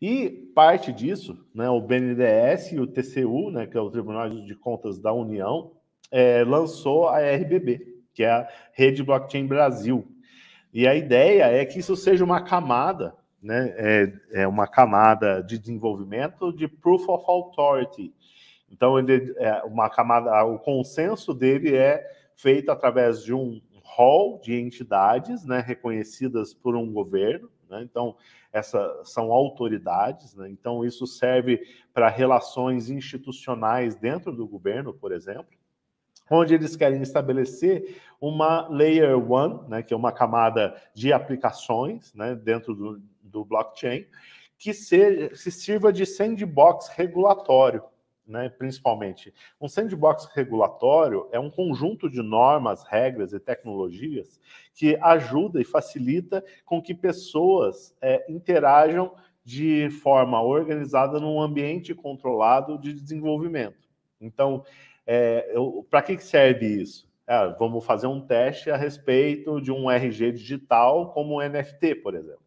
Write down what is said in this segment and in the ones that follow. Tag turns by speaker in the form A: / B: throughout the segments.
A: E parte disso, né, o BNDES e o TCU, né, que é o Tribunal de Contas da União, é, lançou a RBB, que é a Rede Blockchain Brasil. E a ideia é que isso seja uma camada, né, é, é uma camada de desenvolvimento de Proof of Authority. Então, ele, é uma camada, o consenso dele é feito através de um hall de entidades né, reconhecidas por um governo, né? Então, essas são autoridades, né? então isso serve para relações institucionais dentro do governo, por exemplo, onde eles querem estabelecer uma layer one, né, que é uma camada de aplicações né, dentro do, do blockchain, que, se, se sirva de sandbox regulatório né, principalmente. Um sandbox regulatório é um conjunto de normas, regras e tecnologias que ajuda e facilita com que pessoas é, interajam de forma organizada num ambiente controlado de desenvolvimento. Então, é, para que serve isso? É, vamos fazer um teste a respeito de um RG digital como um NFT, por exemplo.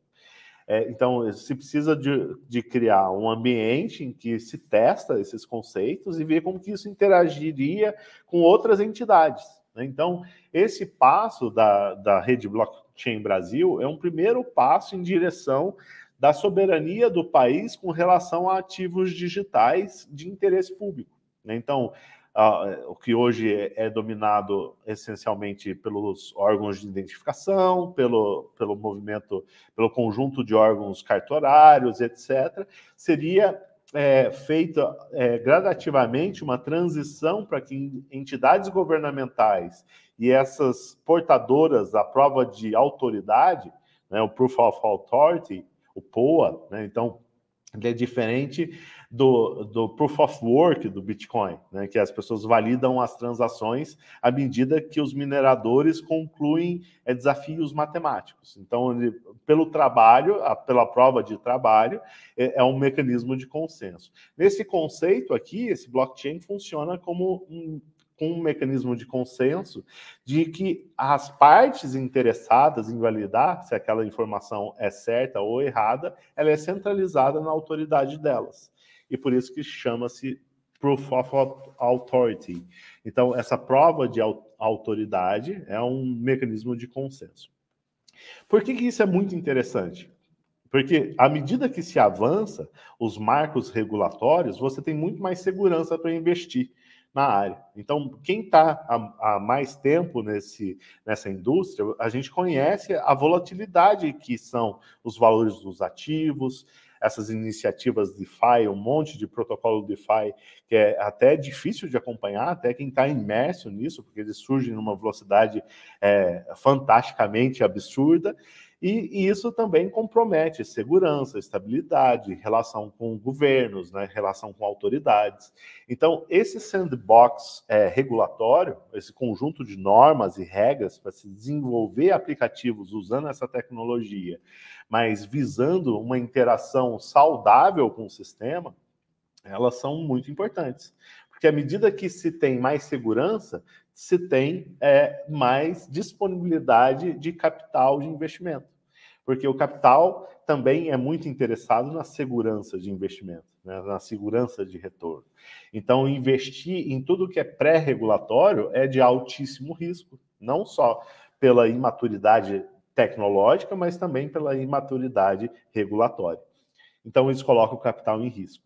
A: É, então, se precisa de, de, criar um ambiente em que se testa esses conceitos e ver como que isso interagiria com outras entidades. Né? Então, esse passo da, da rede blockchain Brasil é um primeiro passo em direção da soberania do país com relação a ativos digitais de interesse público. Né? Então, o que hoje é, é, dominado essencialmente pelos órgãos de identificação, pelo, pelo movimento, pelo conjunto de órgãos cartorários, etc., seria é, feita é, gradativamente uma transição para que entidades governamentais e essas portadoras da prova de autoridade, né, o Proof of Authority, o POA, né, então ele é diferente do, do proof of work do Bitcoin, né, que as pessoas validam as transações à medida que os mineradores concluem é, desafios matemáticos. Então, ele, pelo trabalho, a, pela prova de trabalho, é, é, um mecanismo de consenso. Nesse conceito aqui, esse blockchain funciona como um, com um mecanismo de consenso de que as partes interessadas em validar se aquela informação é certa ou errada, ela é centralizada na autoridade delas. E por isso que chama-se proof of authority. Então, essa prova de autoridade é um mecanismo de consenso. Por que, que isso é muito interessante? Porque à medida que se avança os marcos regulatórios, você tem muito mais segurança para investir na área. Então, quem está há, mais tempo nesse, nessa indústria, a gente conhece a volatilidade que são os valores dos ativos, essas iniciativas DeFi, um monte de protocolo DeFi, que é até difícil de acompanhar, até quem está imerso nisso, porque eles surgem numa velocidade é, fantasticamente absurda. E, e, isso também compromete segurança, estabilidade, relação com governos, né, relação com autoridades. Então, esse sandbox é, regulatório, esse conjunto de normas e regras para se desenvolver aplicativos usando essa tecnologia, mas visando uma interação saudável com o sistema, elas são muito importantes. Porque à medida que se tem mais segurança, se tem é, mais disponibilidade de capital de investimento porque o capital também é muito interessado na segurança de investimento, né? na segurança de retorno. Então, investir em tudo que é pré-regulatório é de altíssimo risco, não só pela imaturidade tecnológica, mas também pela imaturidade regulatória. Então, isso coloca o capital em risco.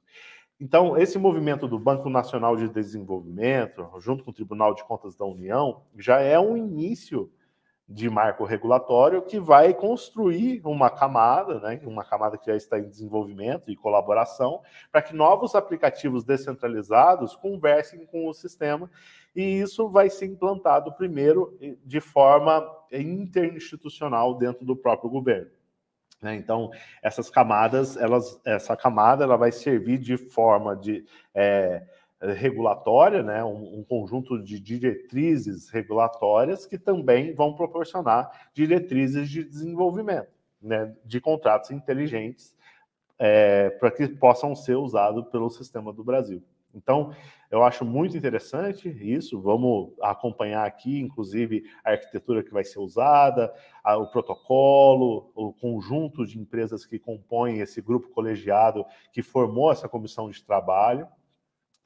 A: Então, esse movimento do Banco Nacional de Desenvolvimento, junto com o Tribunal de Contas da União, já é um início de marco regulatório que vai construir uma camada, né, uma camada que já está em desenvolvimento e colaboração, para que novos aplicativos descentralizados conversem com o sistema, e isso vai ser implantado primeiro eh, de forma eh, interinstitucional dentro do próprio governo. Né. Então, essas camadas, elas, essa camada ela vai servir de forma de. É, regulatória, né, um, um, conjunto de diretrizes regulatórias que também vão proporcionar diretrizes de desenvolvimento, né, de contratos inteligentes é, para que possam ser usados pelo sistema do Brasil. Então, eu acho muito interessante isso. Vamos acompanhar aqui, inclusive, a arquitetura que vai ser usada, a, o protocolo, o conjunto de empresas que compõem esse grupo colegiado que formou essa comissão de trabalho.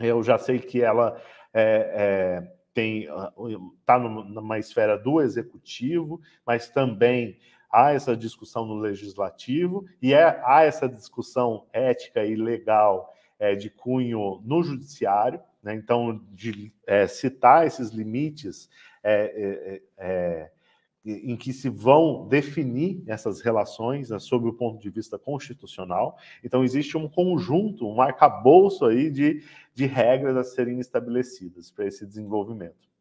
A: Eu já sei que ela é, é, tem está ah, numa esfera do executivo, mas também há essa discussão no legislativo e é, há essa discussão ética e legal é, de cunho no judiciário. Né? Então, de é, citar esses limites é, é, é em que se vão definir essas relações né, sob o ponto de vista constitucional. Então, existe um conjunto, um arcabouço aí de, de regras a serem estabelecidas para esse desenvolvimento.